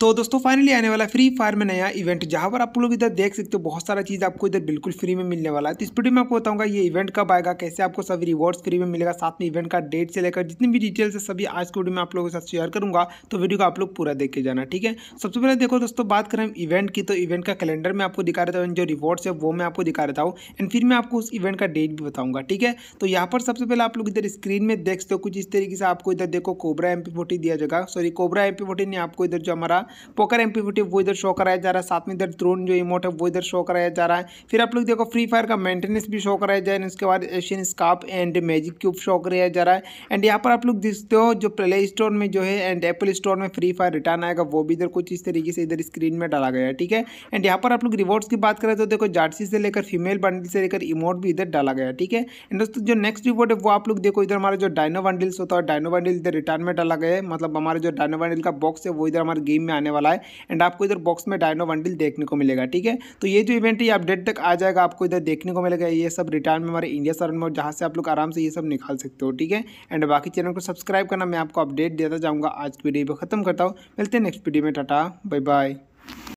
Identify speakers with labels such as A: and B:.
A: तो दोस्तों फाइनली आने वाला फ्री फायर में नया इवेंट जहाँ पर आप लोग इधर देख सकते हो बहुत सारा चीज़ आपको इधर बिल्कुल फ्री में मिलने वाला है तो इस वीडियो में आपको बताऊंगा ये इवेंट कब आएगा कैसे आपको सभी रिवॉर्ड्स फ्री में मिलेगा साथ में इवेंट का डेट से लेकर जितनी भी डिटेल्स है सभी आज की वीडियो में आप लोगों के साथ शेयर करूंगा तो वीडियो को आप लोग पूरा देख के जाना ठीक है सबसे पहले देखो दोस्तों बात करें इवेंट की तो इवेंट का कैलेंडर में आपको दिखा रहता हूँ जो रिवॉर्ड्स है वो मैं आपको दिखा रहता हूँ एंड फिर मैं आपको उस इवेंट का डेट भी बताऊंगा ठीक है तो यहाँ पर सबसे पहले आप लोग इधर स्क्रीन में देख सकते हो कुछ इस तरीके से आपको इधर देखो कोबरा एम दिया जाएगा सॉरी कोबरा एम पी नहीं आपको इधर जो हमारा पोकर एम पी वो इधर शो कराया जा रहा है साथ में इधर ड्रोन जो इमोट है वो इधर शो कराया जा रहा है फिर आप लोग देखो फ्री फायर का मेंटेनेंस भी शो कराया जा रहा है उसके बाद एशियन स्काप एंड मैजिक क्यूब शो कराया जा रहा है एंड यहाँ पर आप लोग देखते हो जो प्ले स्टोर में जो है एंड एप्पल स्टोर में फ्री फायर रिटर्न आएगा वो भी इधर कुछ इस तरीके से इधर स्क्रीन में डाला गया है ठीक है एंड यहाँ पर आप लोग रिवॉर्ड्स की बात करें तो देखो जार्सी से लेकर फीमेल बंडल से लेकर इमोट भी इधर डाला गया ठीक है एंड दोस्तों जो नेक्स्ट रिवॉर्ड है वो आप लोग देखो इधर हमारा जो डायनो बंडल्स होता है डायनो बंडल इधर रिटर्न में डाला गया है मतलब हमारे जो डायनो बंडल का बॉक्स है वो इधर हमारे गेम में आने वाला है एंड आपको इधर बॉक्स में डायनो बंडल देखने को मिलेगा ठीक है तो ये जो इवेंट है अपडेट तक आ जाएगा आपको इधर देखने को मिलेगा ये सब रिटर्न में हमारे इंडिया सर्वन में जहाँ से आप लोग आराम से ये सब निकाल सकते हो ठीक है एंड बाकी चैनल को सब्सक्राइब करना मैं आपको अपडेट देता जाऊँगा आज की वीडियो खत्म करता हूँ मिलते हैं नेक्स्ट वीडियो में टाटा बाय बाय